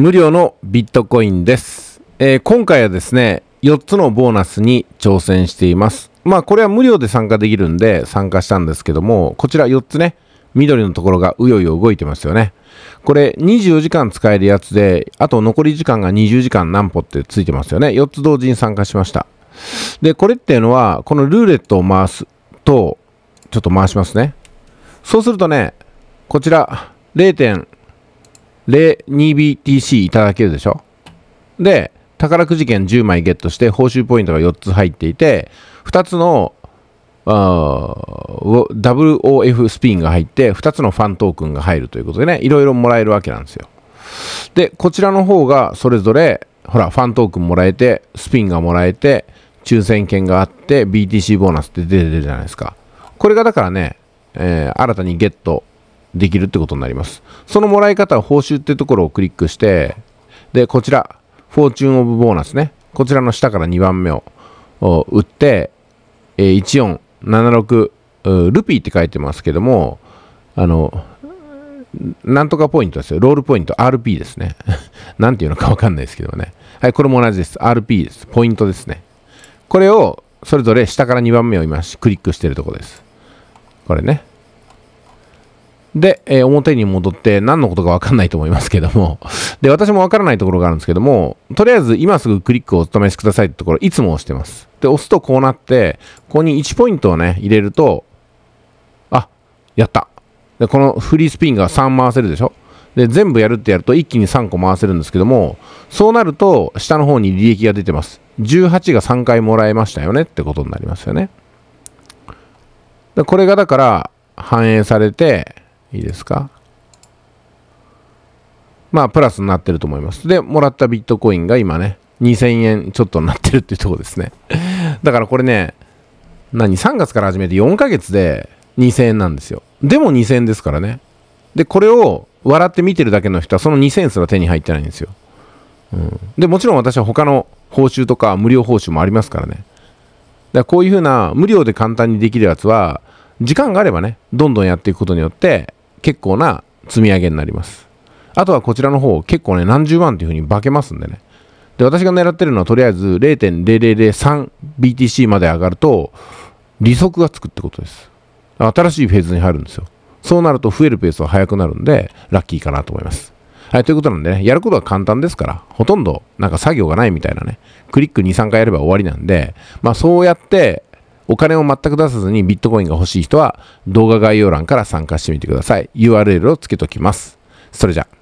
無料のビットコインです。えー、今回はですね、4つのボーナスに挑戦しています。まあこれは無料で参加できるんで参加したんですけども、こちら4つね、緑のところがうよいよ動いてますよね。これ24時間使えるやつで、あと残り時間が20時間何歩ってついてますよね。4つ同時に参加しました。で、これっていうのは、このルーレットを回すと、ちょっと回しますね。そうするとね、こちら、0. 2BTC いただけるでしょで、宝くじ券10枚ゲットして、報酬ポイントが4つ入っていて、2つの WOF スピンが入って、2つのファントークンが入るということでね、いろいろもらえるわけなんですよ。で、こちらの方がそれぞれ、ほら、ファントークンもらえて、スピンがもらえて、抽選券があって、BTC ボーナスって出てるじゃないですか。これがだからね、えー、新たにゲットできるってことになります。そのもらい方は報酬ってところをクリックして、で、こちら、フォーチュンオブボーナスね。こちらの下から2番目を打って、えー、1476ルピーって書いてますけども、あの、なんとかポイントですよ。ロールポイント、RP ですね。なんていうのかわかんないですけどね。はい、これも同じです。RP です。ポイントですね。これを、それぞれ下から2番目を今、クリックしてるとこです。これね。で、えー、表に戻って何のことかわかんないと思いますけども。で、私もわからないところがあるんですけども、とりあえず今すぐクリックをお試しくださいってところ、いつも押してます。で、押すとこうなって、ここに1ポイントをね、入れると、あ、やった。で、このフリースピンが3回せるでしょで、全部やるってやると一気に3個回せるんですけども、そうなると下の方に利益が出てます。18が3回もらえましたよねってことになりますよね。でこれがだから反映されて、いいですかまあ、プラスになってると思います。で、もらったビットコインが今ね、2000円ちょっとになってるっていうとこですね。だからこれね、何、3月から始めて4ヶ月で2000円なんですよ。でも2000円ですからね。で、これを笑って見てるだけの人はその2000円すら手に入ってないんですよ。うん、で、もちろん私は他の報酬とか無料報酬もありますからね。だからこういうふうな無料で簡単にできるやつは、時間があればね、どんどんやっていくことによって、結構な積み上げになります。あとはこちらの方、結構ね、何十万というふうに化けますんでね。で、私が狙ってるのはとりあえず 0.0003BTC まで上がると、利息がつくってことです。新しいフェーズに入るんですよ。そうなると増えるペースは速くなるんで、ラッキーかなと思います。はい、ということなんでね、やることは簡単ですから、ほとんどなんか作業がないみたいなね、クリック2、3回やれば終わりなんで、まあそうやってお金を全く出さずにビットコインが欲しい人は動画概要欄から参加してみてください。URL をつけときます。それじゃあ。